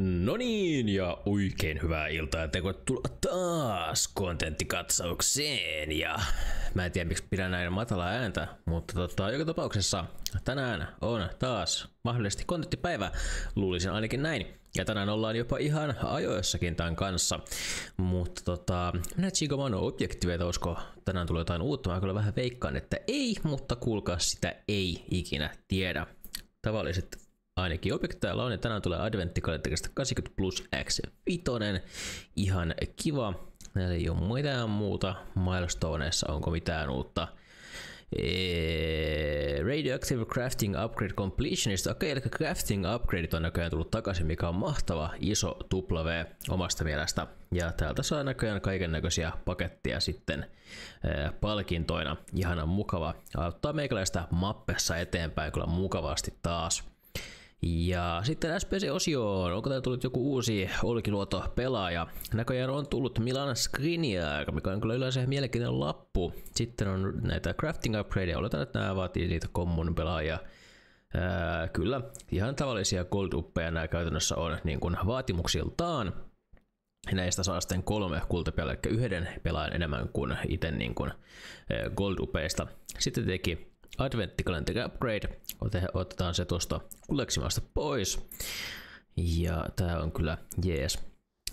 No niin, ja oikein hyvää iltaa ja tervetuloa taas kontenttikatsaukseen. Ja mä en tiedä miksi pidän näin matalaa ääntä, mutta tota, joka tapauksessa tänään on taas mahdollisesti kontenttipäivä. Luulisin ainakin näin. Ja tänään ollaan jopa ihan ajoissakin tämän kanssa. Mutta tota, minä tsiikomaan on että olisiko tänään tulee jotain uutta. Mä kyllä vähän veikkaan, että ei, mutta kuulkaa sitä ei ikinä tiedä. Tavalliset ainakin objekteilla on, ja tänään tulee adventtikalenterista 80 plus X5, ihan kiva. Ei ole mitään muuta milestoneissa, onko mitään uutta. Eee, radioactive Crafting Upgrade Completionista. Okei, okay, eli Crafting Upgrade on näköjään tullut takaisin, mikä on mahtava iso W omasta mielestä. Ja täältä saa näköjään kaiken näköisiä paketteja sitten ee, palkintoina. Ihanan mukava. Auttaa meikäläistä mappessa eteenpäin kyllä mukavasti taas. Ja sitten SPC-osioon, onko täällä tullut joku uusi Olkiluoto pelaaja? Näköjään on tullut Milan Skriniar, mikä on kyllä yleensä mielenkiintoinen lappu. Sitten on näitä crafting upgradeja, oletan, että nämä vaatii niitä common pelaajia. Ää, kyllä, ihan tavallisia gold uppeja nämä käytännössä on niin kuin vaatimuksiltaan. Näistä saa sitten kolme kultapelaa, eli yhden pelaajan enemmän kuin itse niin kuin gold upeista. Sitten teki adventtikalenteri upgrade. Otetaan se tuosta kuleksimasta pois. Ja tää on kyllä jees.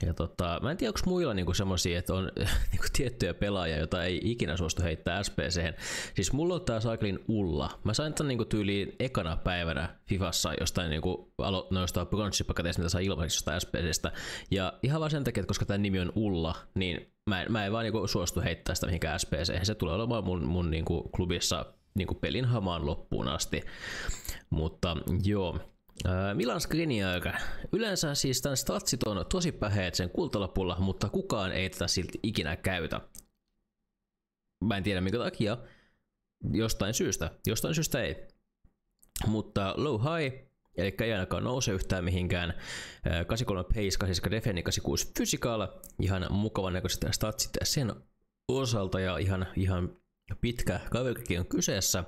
Ja tota, mä en tiedä, onko muilla niinku semmoisia, että on niinku tiettyjä pelaajia, joita ei ikinä suostu heittää SPC. Siis mulla on tää Cyclin Ulla. Mä sain tän niinku tyyliin ekana päivänä Fifassa jostain niinku, alo, noista jostain mitä saa ilmaiseksi jostain SPCstä. Ja ihan vaan sen takia, että koska tämä nimi on Ulla, niin mä en, mä en vaan niinku suostu heittää sitä mihinkään SPC. Se tulee olemaan mun, mun niinku klubissa niin kuin pelin hamaan loppuun asti. Mutta joo, Milan Skriniar. Yleensä siis tämän statsit on tosi päheet sen kultalapulla, mutta kukaan ei tätä silti ikinä käytä. Mä en tiedä minkä takia. Jostain syystä. Jostain syystä ei. Mutta low high, eli ei ainakaan nouse yhtään mihinkään. 83 pace, 87 defend, 86 physical. Ihan mukavan näköiset statsit sen osalta ja ihan, ihan pitkä kaverikin on kyseessä.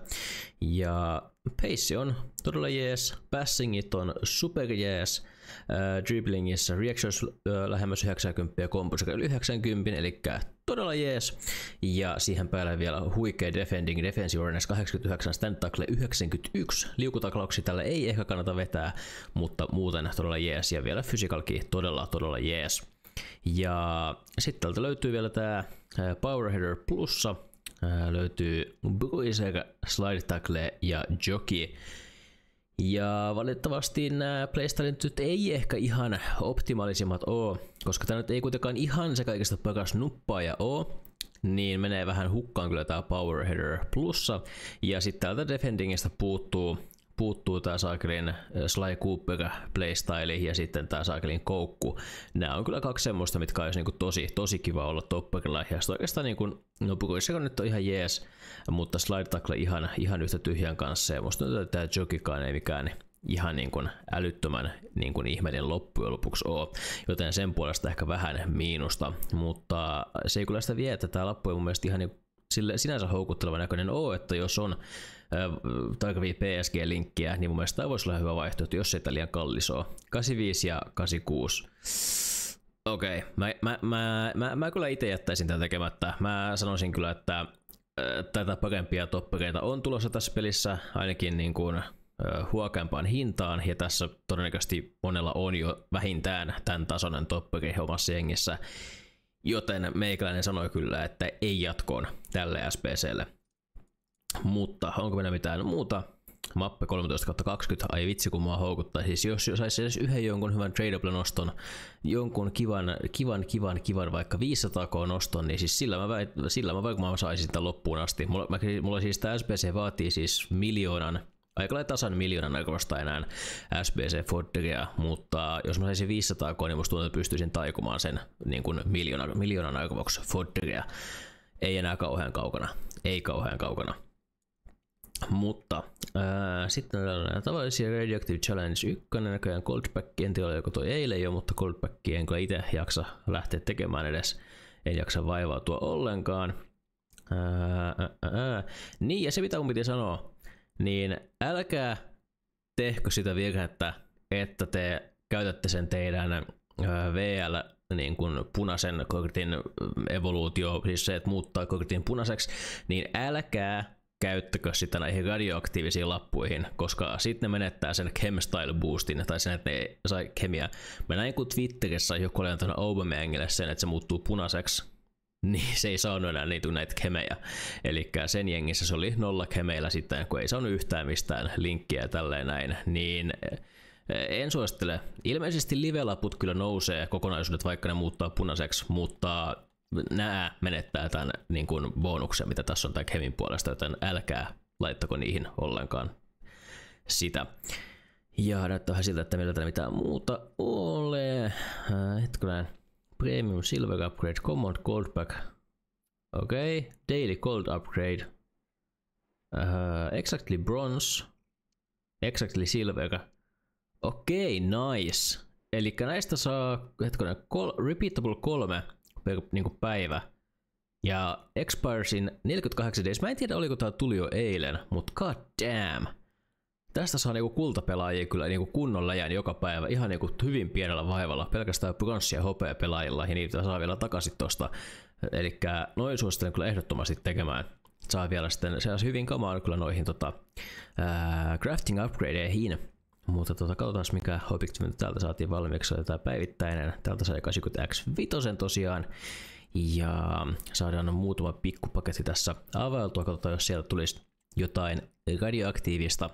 Ja pace on todella jees, passingit on super jees, äh, dribblingissa reactions äh, lähemmäs 90 ja kompus yli 90, eli todella jees. Ja siihen päälle vielä huikea defending, defensive awareness 89, stand tackle 91. Liukutaklauksi tällä ei ehkä kannata vetää, mutta muuten todella jees. Ja vielä fysikalki todella todella jees. Ja sitten täältä löytyy vielä tämä äh, Power Header Plussa, Ää, äh, löytyy Bruiser, Slide Tackle ja Jockey. Ja valitettavasti nämä playstylit nyt ei ehkä ihan optimaalisimmat oo, koska tämä nyt ei kuitenkaan ihan se kaikista paras nuppaaja oo, niin menee vähän hukkaan kyllä tämä Power Header plussa. Ja sitten täältä Defendingistä puuttuu puuttuu tämä Saakelin eh, Sly Cooper playstyle ja sitten tämä Saakelin koukku. Nämä on kyllä kaksi semmoista, mitkä olisi niin tosi, tosi kiva olla topperilla. Ja sitten oikeastaan niin kuin, no on nyt on ihan jees, mutta slide tackle ihan, ihan yhtä tyhjän kanssa. Ja musta että tämä jokikaan ei mikään ihan niin kuin älyttömän niin kuin ihmeiden loppujen lopuksi ole, joten sen puolesta ehkä vähän miinusta, mutta se ei kyllä sitä vie, että tämä lappu ei mun mielestä ihan niin sille sinänsä houkutteleva näköinen ole, että jos on taikavia PSG-linkkiä, niin mun mielestä tämä voisi olla hyvä vaihtoehto, jos ei tämä liian kallis ole. 85 ja 86. Okei, okay. mä, mä, mä, mä, mä, kyllä itse jättäisin tämän tekemättä. Mä sanoisin kyllä, että tätä parempia toppereita on tulossa tässä pelissä, ainakin niin kuin huokeampaan hintaan, ja tässä todennäköisesti monella on jo vähintään tämän tasoinen toppari omassa jengissä. Joten meikäläinen sanoi kyllä, että ei jatkoon tälle SPClle. Mutta onko meillä mitään muuta? Mappe 13-20, ai vitsi kun mua houkuttaa. Siis jos saisi edes yhden jonkun hyvän tradable noston, jonkun kivan, kivan, kivan, kivan vaikka 500 noston, niin siis sillä mä, väit, sillä mä vaikka mä saisin sitä loppuun asti. Mulla, mä, mulla siis tämä SPC vaatii siis miljoonan aika lailla tasan miljoonan arvosta enää SBC Fodderia, mutta jos mä saisin 500 koin, niin musta tuntuu, että pystyisin taikumaan sen niin kuin miljoonan, miljoonan arvoksi Fodderia. Ei enää kauhean kaukana, ei kauhean kaukana. Mutta ää, sitten on tavallisia Radioactive Challenge 1, näköjään Goldback, en tiedä oliko toi eilen jo, mutta Goldback en kyllä itse jaksa lähteä tekemään edes, en jaksa vaivautua ollenkaan. Ää, ää, ää. Niin, ja se mitä mun piti sanoa, niin älkää tehkö sitä virhettä, että te käytätte sen teidän VL niin kuin punaisen kortin evoluutio, siis se, että muuttaa kortin punaiseksi, niin älkää käyttäkö sitä näihin radioaktiivisiin lappuihin, koska sitten ne menettää sen chemstyle boostin, tai sen, että ne ei saa Mä näin kun Twitterissä joku oli antanut Aubameyangille sen, että se muuttuu punaiseksi, niin se ei saanut enää niitä, näitä kemejä. Eli sen jengissä se oli nolla kemeillä sitten, kun ei saanut yhtään mistään linkkiä ja tälleen näin, niin eh, en suosittele. Ilmeisesti livelaput kyllä nousee kokonaisuudet, vaikka ne muuttaa punaiseksi, mutta nämä menettää tämän niin kuin bonuksen, mitä tässä on tämän kemin puolesta, joten älkää laittako niihin ollenkaan sitä. Ja näyttää vähän siltä, että meillä täällä mitään muuta ole. Äh, hetkinen. Premium Silver Upgrade, Common Gold Pack. Okei, okay. Daily Gold Upgrade. Uh, exactly Bronze. Exactly Silver. Okei, okay, nice. Eli näistä saa, hetkinen, kol, repeatable kolme per niin kuin päivä. Ja expiresin 48 days. Mä en tiedä, oliko tää tuli jo eilen, mutta god damn. Tästä saa niinku kultapelaajia kyllä niinku kunnon läjän joka päivä ihan niinku hyvin pienellä vaivalla. Pelkästään bronssi- ja hopeapelaajilla, ja niin niitä saa vielä takaisin tuosta. Eli noin suosittelen kyllä ehdottomasti tekemään. Saa vielä sitten, se on hyvin kamaa kyllä noihin tota, ää, crafting upgradeihin. Mutta tota, katsotaan mikä Hobbit täältä saatiin valmiiksi, tämä päivittäinen. Täältä sai 80X5 tosiaan. Ja saadaan muutama pikkupaketti tässä availtua, katsotaan jos sieltä tulisi jotain radioaktiivista.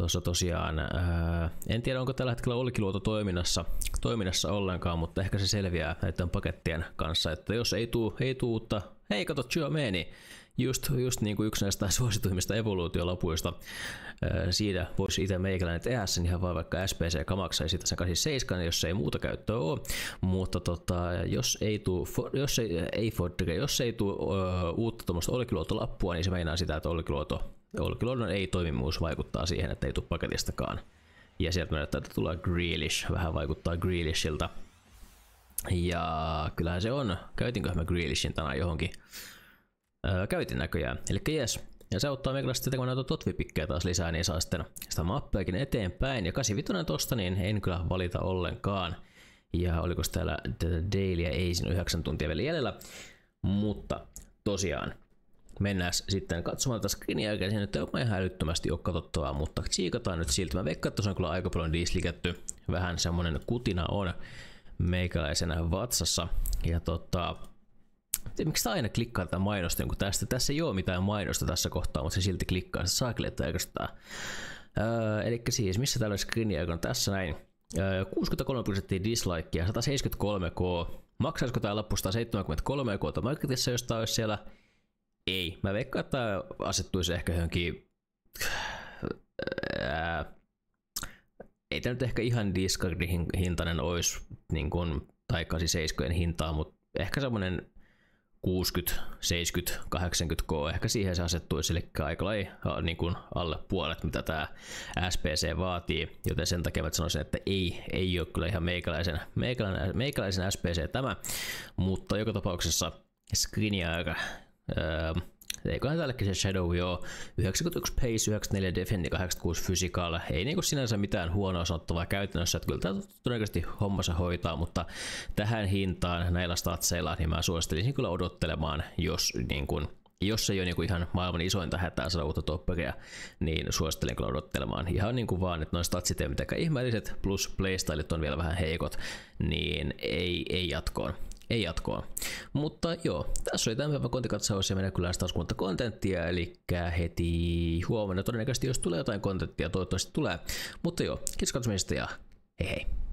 Tuossa tosiaan, ää, äh, en tiedä onko tällä hetkellä Olkiluoto toiminnassa, toiminnassa ollenkaan, mutta ehkä se selviää näiden pakettien kanssa, että jos ei tuu, ei tuu uutta, hei kato meni, just, just niin kuin yksi näistä suosituimmista evoluutiolapuista, ää, äh, siitä voisi itse meikäläinen tehdä sen ihan vaan vaikka SPC kamaksa ja sitten sen 87, jos ei muuta käyttöä ole, mutta tota, jos ei tuu, jos ei, ei Ford, jos ei tuu ää, uutta tuommoista Olkiluotolappua, niin se meinaa sitä, että Olkiluoto Olkiluodon ei-toimimuus vaikuttaa siihen, että ei tule paketistakaan. Ja sieltä näyttää, että tulee Grealish, vähän vaikuttaa Grealishilta. Ja kyllähän se on. Käytinkö mä Grealishin tänään johonkin? Öö, käytin näköjään. Eli jes. Ja se auttaa meikäläistä sitä, kun näitä totvipikkejä taas lisää, niin saa sitten sitä mappeakin eteenpäin. Ja 85 tosta, niin en kyllä valita ollenkaan. Ja oliko täällä tätä dailyä, ei siinä 9 tuntia vielä jäljellä. Mutta tosiaan, mennään sitten katsomaan tätä screeniä, jälkeen. siinä nyt ei ole ihan älyttömästi ole katsottavaa, mutta tsiikataan nyt silti, Mä veikkaan, että se on kyllä aika paljon diislikätty. Vähän semmonen kutina on meikäläisenä vatsassa. Ja tota, miksi tämä aina klikkaa tätä mainosta, kun tästä, tässä ei ole mitään mainosta tässä kohtaa, mutta se silti klikkaa, se saakeli, että Öö, eli siis, missä tällainen screeni on tässä näin. Öö, 63 prosenttia dislikea, 173k. Maksaisiko tämä lappu 173k marketissa, jos tämä olisi siellä ei. Mä veikkaan, että asettuisi ehkä johonkin... Ää, ei tämä nyt ehkä ihan Discordin hintainen olisi, niin kuin, tai 87 hintaa, mutta ehkä semmoinen 60, 70, 80K, ehkä siihen se asettuisi, eli aika lailla niin kuin alle puolet, mitä tämä SPC vaatii, joten sen takia mä sanoisin, että ei, ei ole kyllä ihan meikäläisen, meikäläisen, meikäläisen SPC tämä, mutta joka tapauksessa Skriniar ei öö, eiköhän tälläkin se Shadow joo. 91 Pace, 94 defend, 86 Physical. Ei niinku sinänsä mitään huonoa sanottavaa käytännössä, että kyllä tämä todennäköisesti hommansa hoitaa, mutta tähän hintaan näillä statseilla niin mä suosittelisin kyllä odottelemaan, jos niin kun, jos ei ole niin ihan maailman isointa hätää saada uutta toppereja, niin suosittelen kyllä odottelemaan. Ihan niin kuin vaan, että noin statsit ei mitenkään ihmeelliset, plus playstyleit on vielä vähän heikot, niin ei, ei jatkoon ei jatkoa. Mutta joo, tässä oli tämän päivän kontikatsaus ja meidän kyllä taas kontenttia, eli heti huomenna todennäköisesti, jos tulee jotain kontenttia, toivottavasti tulee. Mutta joo, kiitos katsomista ja hei hei.